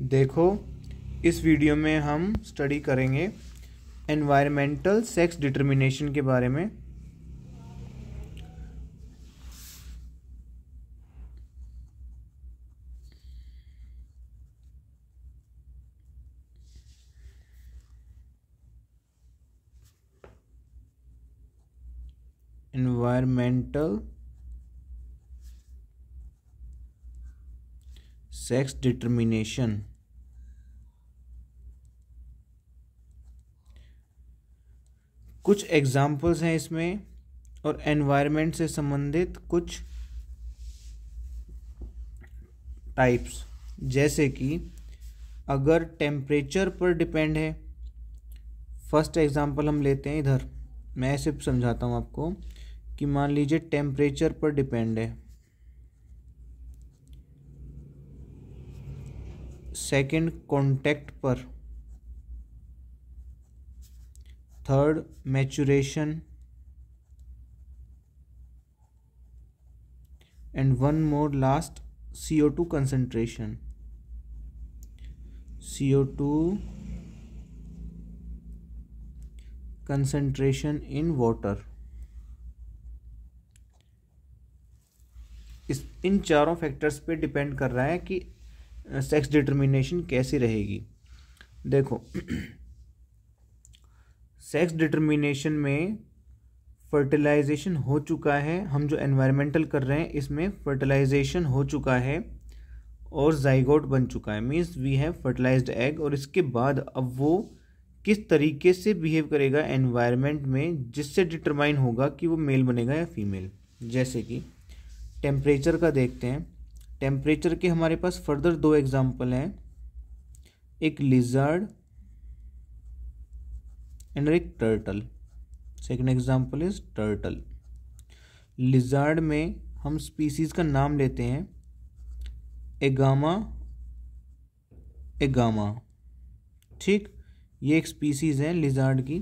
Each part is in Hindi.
देखो इस वीडियो में हम स्टडी करेंगे एनवायरमेंटल सेक्स डिटर्मिनेशन के बारे में environmental सेक्स डिटर्मिनेशन कुछ एग्जाम्पल्स हैं इसमें और एनवायरनमेंट से संबंधित कुछ टाइप्स जैसे कि अगर टेम्परेचर पर डिपेंड है फर्स्ट एग्जांपल हम लेते हैं इधर मैं सिर्फ समझाता हूँ आपको कि मान लीजिए टेम्परेचर पर डिपेंड है सेकंड कॉन्टेक्ट पर third maturation and one more last C O two concentration C O two concentration in water इस इन चारों फैक्टर्स पे डिपेंड कर रहा है कि सेक्स डिटर्मिनेशन कैसी रहेगी देखो सेक्स डिटर्मिनेशन में फर्टिलाइजेशन हो चुका है हम जो एनवायरमेंटल कर रहे हैं इसमें फर्टिलाइजेशन हो चुका है और जाइगोट बन चुका है means we have fertilised egg और इसके बाद अब वो किस तरीके से बिहेव करेगा एनवायरमेंट में जिससे डिटरमाइन होगा कि वो मेल बनेगा या फीमेल जैसे कि टेम्परेचर का देखते हैं टेम्परेचर के हमारे पास फर्दर दो एग्जाम्पल हैं एक लिजर्ड एंड एक turtle second example is turtle lizard में हम स्पीसीज का नाम लेते हैं एगामा एगामा ठीक ये एक स्पीसीज़ है लिजार्ड की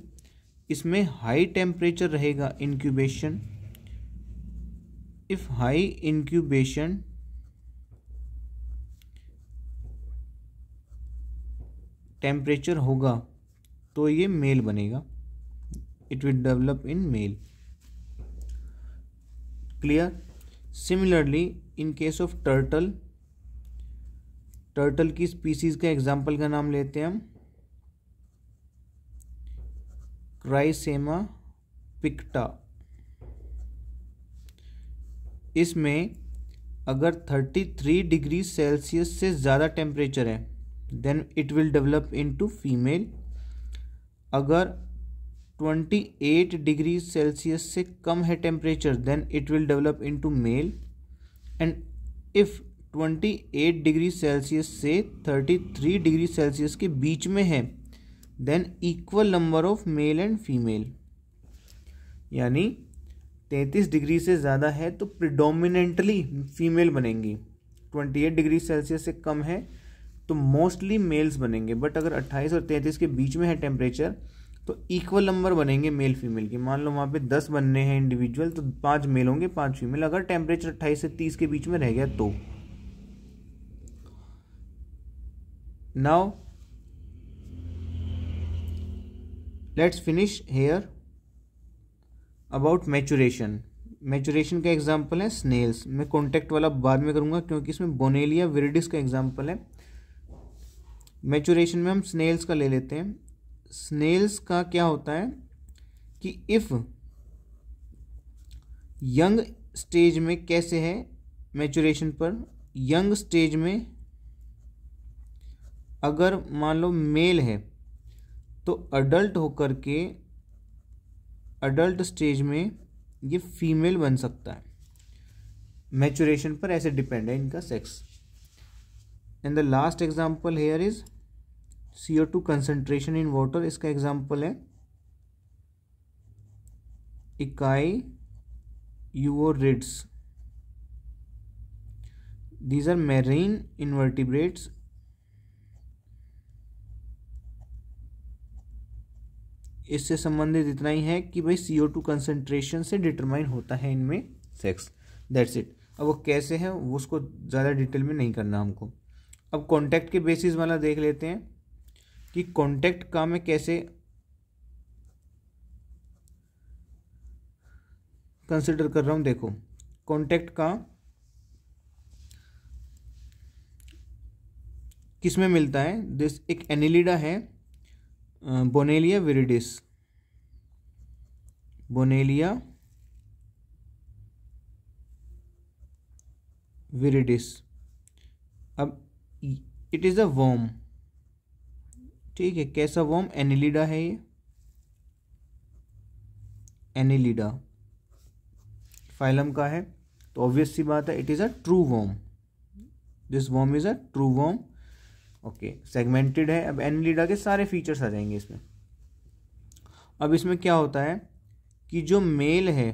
इसमें हाई टेम्परेचर रहेगा incubation if high incubation temperature होगा तो ये मेल बनेगा it will develop in male clear similarly in case of turtle turtle की स्पीसीज का एग्जाम्पल का नाम लेते हैं हम क्राइसेमा पिक्टा इसमें अगर 33 डिग्री सेल्सियस से ज़्यादा टेम्परेचर है then it will develop into female अगर 28 डिग्री सेल्सियस से कम है temperature then it will develop into male and if 28 degree Celsius से 33 डिग्री सेल्सियस के बीच में है then equal number of male and female यानी 33 डिग्री से ज़्यादा है तो प्रिडोमिनेंटली फीमेल बनेंगी 28 डिग्री सेल्सियस से कम है तो मोस्टली मेल्स बनेंगे बट अगर 28 और 33 के बीच में है टेम्परेचर तो इक्वल नंबर बनेंगे मेल फीमेल के मान लो वहाँ पे 10 बनने हैं इंडिविजुअल तो पांच मेल होंगे पांच फीमेल अगर टेम्परेचर 28 से 30 के बीच में रह गया तो now let's finish here about maturation maturation का एग्जाम्पल है स्नेल्स मैं कॉन्टेक्ट वाला बाद में करूंगा क्योंकि इसमें बोनेलिया विरिडिस का एग्जाम्पल है मेचोरेशन में हम स्नेल्स का ले लेते हैं स्नेल्स का क्या होता है कि इफ़ यंग स्टेज में कैसे है मैचुरेशन पर यंग स्टेज में अगर मान लो मेल है तो अडल्ट होकर के अडल्ट स्टेज में ये फीमेल बन सकता है मैचुरेशन पर ऐसे डिपेंड है इनका sex and the last example here is C O two concentration in water इसका एग्जाम्पल है echiuroids these are marine invertebrates इससे संबंधित इतना ही है कि भाई सी ओ टू कंसनट्रेशन से डिटरमाइन होता है इनमें सेक्स दैट्स इट अब वो कैसे है वो उसको ज़्यादा डिटेल में नहीं करना हमको अब कॉन्टैक्ट के बेसिस वाला देख लेते हैं कि कॉन्टैक्ट का मैं कैसे कंसिडर कर रहा हूँ देखो कॉन्टैक्ट का किस में मिलता है दिस एक एनिलिडा है बोनेलिया विरिडिस बोनेलिया विरिडिस अब इट इज़ अ वॉम ठीक है कैसा वॉम एनिलीडा है ये एनिलीडा फाइलम का है तो ऑब्वियस सी बात है it is a true worm this worm is a true worm okay segmented है अब एनिलीडा के सारे फीचर्स आ जाएंगे इसमें अब इसमें क्या होता है कि जो मेल है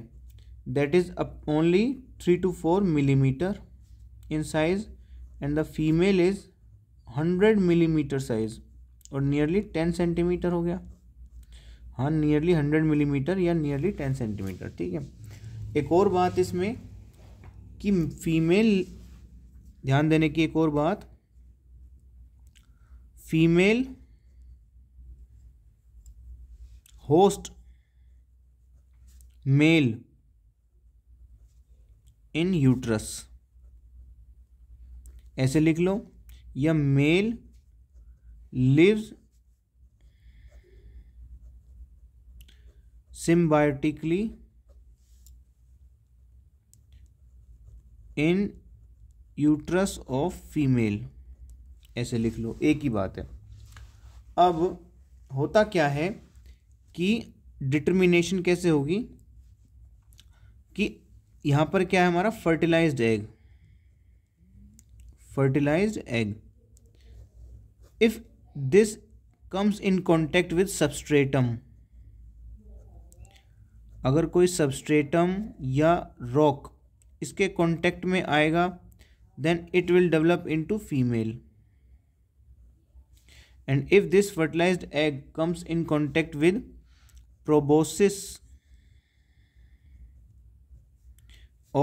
that is up only three two four millimetre in size and the female is hundred millimetre size और नियरली टेन सेंटीमीटर हो गया हाँ नियरली हंड्रेड मिलीमीटर या नियरली टेन सेंटीमीटर ठीक है एक और बात इसमें कि फीमेल ध्यान देने की एक और बात female host male in uterus ऐसे लिख लो या male lives symbiotically in uterus of female ऐसे लिख लो एक ही बात है अब होता क्या है कि डिटर्मिनेशन कैसे होगी कि यहां पर क्या है हमारा fertilised egg fertilised egg if this comes in contact with substratum अगर कोई सबस्ट्रेटम या रॉक इसके कॉन्टेक्ट में आएगा then it will develop into female and if this fertilise egg comes in contact with proboscis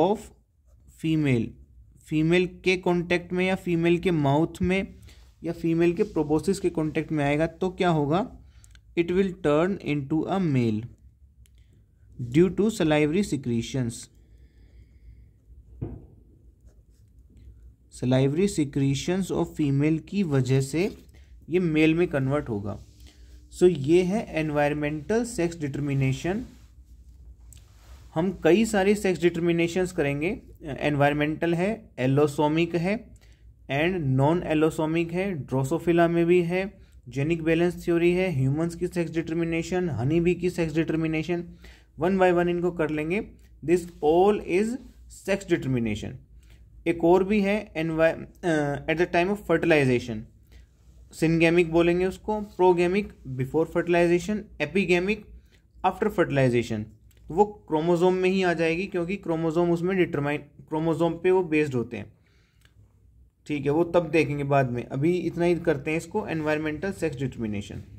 of female female के कॉन्टेक्ट में या फीमेल के माउथ में या फीमेल के प्रोबोसिस के कॉन्टेक्ट में आएगा तो क्या होगा it will turn into a male due to salivary secretions salivary secretions of female की वजह से ये मेल में कन्वर्ट होगा सो so, ये है एनवायरमेंटल सेक्स डिटर्मिनेशन हम कई सारे सेक्स डिटर्मिनेशंस करेंगे एनवायरमेंटल है एलोसोमिक है एंड नॉन एलोसोमिक है ड्रोसोफिला में भी है जेनिक बैलेंस थ्योरी है ह्यूमंस की सेक्स डिटर्मिनेशन हनी बी की sex determination one by one इनको कर लेंगे this all is sex determination एक और भी है at the time of fertilisation syngamic बोलेंगे उसको progamic before fertilisation epigamic after fertilisation वो क्रोमोजोम में ही आ जाएगी क्योंकि क्रोमोजोम उसमें डिटरमाइन क्रोमोजोम पे वो बेस्ड होते हैं ठीक है वो तब देखेंगे बाद में अभी इतना ही करते हैं इसको एनवायरमेंटल सेक्स डिटर्मिनेशन